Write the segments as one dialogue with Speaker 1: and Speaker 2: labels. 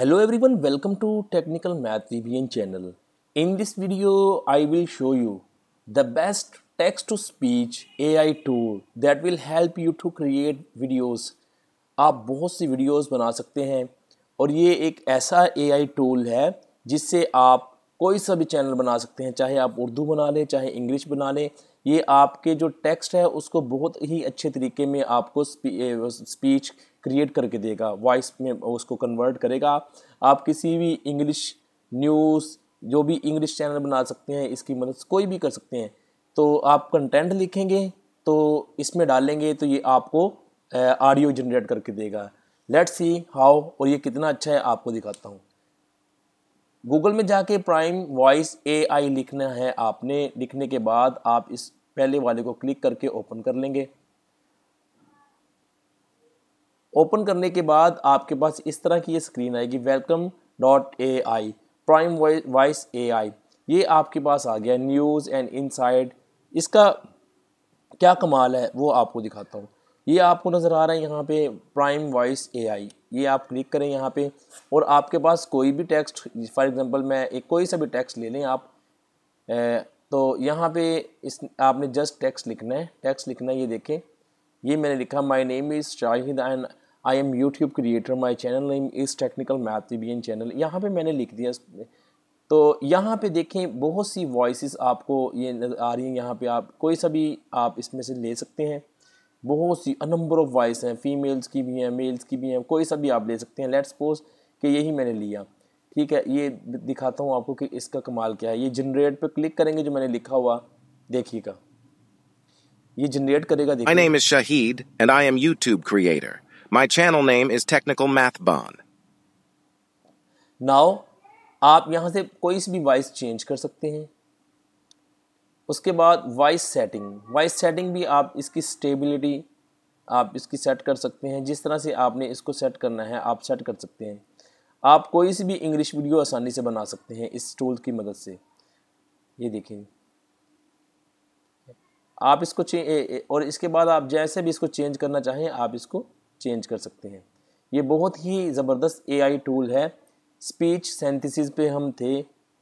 Speaker 1: Hello everyone, welcome to Technical Math VBN channel. In this video, I will show you the best text-to-speech AI tool that will help you to create videos. आप बहुत सी videos बना सकते हैं और ये एक ऐसा AI tool है जिससे आप कोई सा भी चैनल बना सकते हैं चाहे आप उर्दू बना लें चाहे इंग्लिश बना लें ये आपके जो टेक्स्ट है उसको बहुत ही अच्छे तरीके में आपको स्पीच क्रिएट करके देगा वॉइस में उसको कन्वर्ट करेगा आप किसी भी इंग्लिश न्यूज़ जो भी इंग्लिश चैनल बना सकते हैं इसकी मदद मतलब कोई भी कर सकते हैं तो आप कंटेंट लिखेंगे तो इसमें डालेंगे तो ये आपको ऑडियो जनरेट करके देगा लेट्स सी हाउ और ये कितना अच्छा है आपको दिखाता हूँ गूगल में जाके प्राइम वॉइस एआई लिखना है आपने लिखने के बाद आप इस पहले वाले को क्लिक करके ओपन कर लेंगे ओपन करने के बाद आपके पास इस तरह की ये स्क्रीन आएगी welcome dot A I prime voice A I ये आपके पास आ गया न्यूज़ एंड इनसाइड इसका क्या कमाल है वो आपको दिखाता हूँ ये आपको नज़र आ रहा है यहाँ पे प्राइम वॉइस आई ये आप क्लिक करें यहाँ पे और आपके पास कोई भी टेक्स्ट फॉर एग्जांपल मैं एक कोई सा भी टेक्स्ट ले लें आप ए, तो यहाँ पे इस आपने जस्ट टेक्स्ट लिखना है टेक्स्ट लिखना है ये देखें ये मैंने लिखा my name is Shahid and I am YouTube creator my channel name is technical मैथिबियन चैनल यहाँ पे मैंने लिख दिया तो यहाँ पे देखें बहुत सी वॉइस आपको ये आ रही हैं यहाँ पे आप कोई सा भी आप इसमें से ले सकते हैं बहुत सी नंबर ऑफ़ वॉइस हैं फीमेल्स की भी हैं मेल्स की भी हैं कोई सा भी आप ले सकते हैं लेट्स सपोज कि यही मैंने लिया ठीक है ये दिखाता हूँ आपको कि इसका कमाल क्या है ये जनरेट पर क्लिक करेंगे जो मैंने लिखा हुआ देखिएगा ये जनरेट करेगा my Shahid and I am YouTube creator My channel name is Technical Math Bond. Now, आप यहां से कोई भी वॉइस चेंज कर सकते हैं उसके बाद वॉइस सेटिंग वॉइस सेटिंग भी आप इसकी स्टेबिलिटी आप इसकी सेट कर सकते हैं जिस तरह से आपने इसको सेट करना है आप सेट कर सकते हैं आप कोई सी भी इंग्लिश वीडियो आसानी से बना सकते हैं इस टूल की मदद से ये देखें आप इसको चेंज और इसके बाद आप जैसे भी इसको चेंज करना चाहें आप इसको चेंज कर सकते हैं ये बहुत ही ज़बरदस्त एआई टूल है स्पीच सेंथिसिस पे हम थे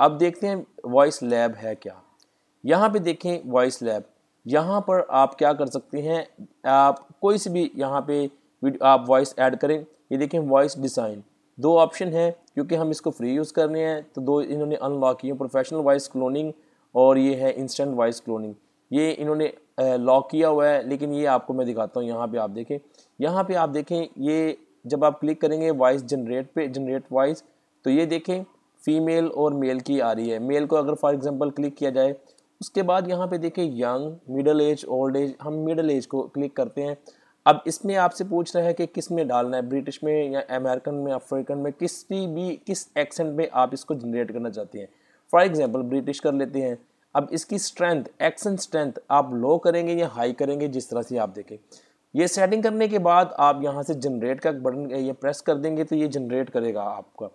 Speaker 1: अब देखते हैं वॉइस लैब है क्या यहाँ पे देखें वॉइस लैब यहाँ पर आप क्या कर सकते हैं आप कोई से भी यहाँ पे आप वॉइस ऐड करें ये देखें वॉइस डिज़ाइन दो ऑप्शन है क्योंकि हम इसको फ्री यूज़ कर रहे हैं तो दो इन्होंने अनलॉक किए प्रोफेशनल वॉइस क्लोनिंग और ये है इंस्टेंट वॉइस क्लोनिंग ये इन्होंने लॉक किया हुआ है लेकिन ये आपको मैं दिखाता हूँ यहाँ पे आप देखें यहाँ पे आप देखें ये जब आप क्लिक करेंगे वॉइस जनरेट पे जनरेट वॉइस तो ये देखें फीमेल और मेल की आ रही है मेल को अगर फॉर एग्जांपल क्लिक किया जाए उसके बाद यहाँ पे देखें young middle age old age हम मिडल एज को क्लिक करते हैं अब इसमें आपसे पूछ रहा है कि किस में डालना है ब्रिटिश में या अमेरिकन में अफ्रीकन में किसी भी किस एक्सेंट में आप इसको जनरेट करना चाहते हैं फॉर एग्ज़ाम्पल ब्रिटिश कर लेते हैं अब इसकी स्ट्रेंथ एक्शन स्ट्रेंथ आप लो करेंगे या हाई करेंगे जिस तरह से आप देखें ये सेटिंग करने के बाद आप यहाँ से जनरेट का बटन ये प्रेस कर देंगे तो ये जनरेट करेगा आपका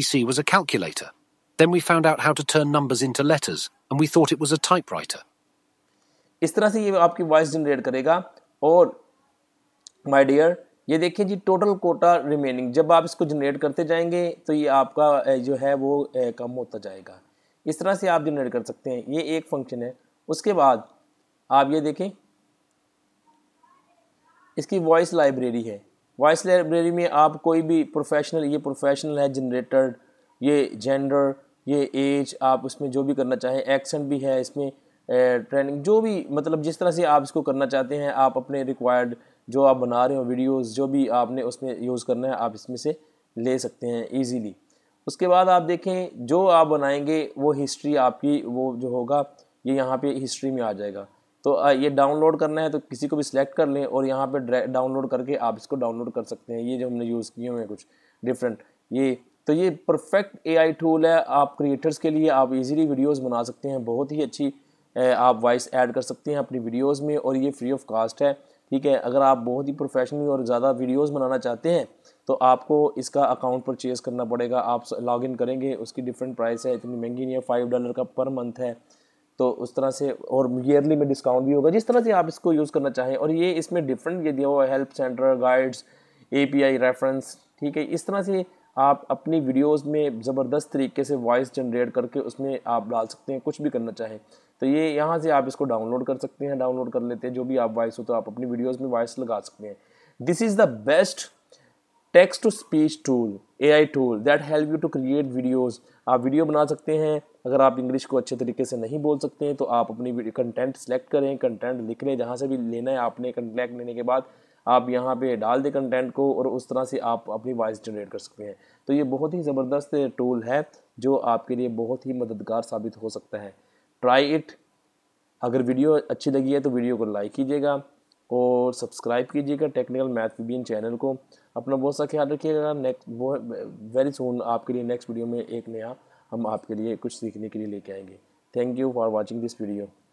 Speaker 1: EC was a calculator. Then we found out how to turn numbers into letters, and we thought it was a typewriter. इस तरह से ये आपकी वॉइस जनरेट करेगा और माय डियर ये देखिए जी टोटल कोटा रिमेनिंग जब आप इसको जनरेट करते जाएंगे तो ये आपका जो है वो कम होता जाएगा इस तरह से आप जनरेट कर सकते हैं ये एक फंक्शन है उसके बाद आप ये देखें इसकी वॉइस लाइब्रेरी है वॉइस लाइब्रेरी में आप कोई भी प्रोफेशनल ये प्रोफेशनल है जनरेटर ये जेंडर ये एज आप उसमें जो भी करना चाहें एक्सेंट भी है इसमें ट्रेनिंग जो भी मतलब जिस तरह से आप इसको करना चाहते हैं आप अपने रिक्वायर्ड जो आप बना रहे हो वीडियोस जो भी आपने उसमें यूज़ करना है आप इसमें से ले सकते हैं इजीली उसके बाद आप देखें जो आप बनाएंगे वो हिस्ट्री आपकी वो जो होगा ये यहाँ पे हिस्ट्री में आ जाएगा तो ये डाउनलोड करना है तो किसी को भी सिलेक्ट कर लें और यहाँ पे डाउनलोड करके आप इसको डाउनलोड कर सकते हैं ये जो हमने यूज़ किए हुए हैं कुछ डिफरेंट ये तो ये परफेक्ट ए टूल है आप क्रिएटर्स के लिए आप ईज़िली वीडियोज़ बना सकते हैं बहुत ही अच्छी आप वॉइस ऐड कर सकते हैं अपनी वीडियोस में और ये फ्री ऑफ कास्ट है ठीक है अगर आप बहुत ही प्रोफेशनली और ज़्यादा वीडियोस बनाना चाहते हैं तो आपको इसका अकाउंट परचेज़ करना पड़ेगा आप लॉग इन करेंगे उसकी डिफरेंट प्राइस है इतनी महंगी नहीं है फाइव डॉलर का पर मंथ है तो उस तरह से और ईयरली में डिस्काउंट भी होगा जिस तरह से आप इसको यूज़ करना चाहें और ये इसमें डिफरेंट ये दिया हुआ है help centre guides a reference ठीक है इस तरह से आप अपनी वीडियोस में ज़बरदस्त तरीके से वॉइस जनरेट करके उसमें आप डाल सकते हैं कुछ भी करना चाहें तो ये यहाँ से आप इसको डाउनलोड कर सकते हैं डाउनलोड कर लेते हैं जो भी आप वॉइस हो तो आप अपनी वीडियोज़ में वॉइस लगा सकते हैं this is the best text to speech tool A I tool that help you to create videos आप वीडियो बना सकते हैं अगर आप इंग्लिश को अच्छे तरीके से नहीं बोल सकते हैं तो आप अपनी कंटेंट सेलेक्ट करें कंटेंट लिख लें जहाँ से भी लेना है आपने कंटेंट लेने के बाद आप यहाँ पे डाल दें कंटेंट को और उस तरह से आप अपनी वॉइस जनरेट कर सकते हैं तो ये बहुत ही ज़बरदस्त टूल है जो आपके लिए बहुत ही मददगार साबित हो सकता है ट्राई इट अगर वीडियो अच्छी लगी है तो वीडियो को लाइक कीजिएगा और सब्सक्राइब कीजिएगा टेक्निकल मैथ वीबीएन चैनल को अपना बहुत सा ख्याल रखिएगा नेक्स्ट वो वेरी सुन आपके लिए नेक्स्ट वीडियो में एक नया हम आपके लिए कुछ सीखने के लिए लेके आएंगे thank you for watching this video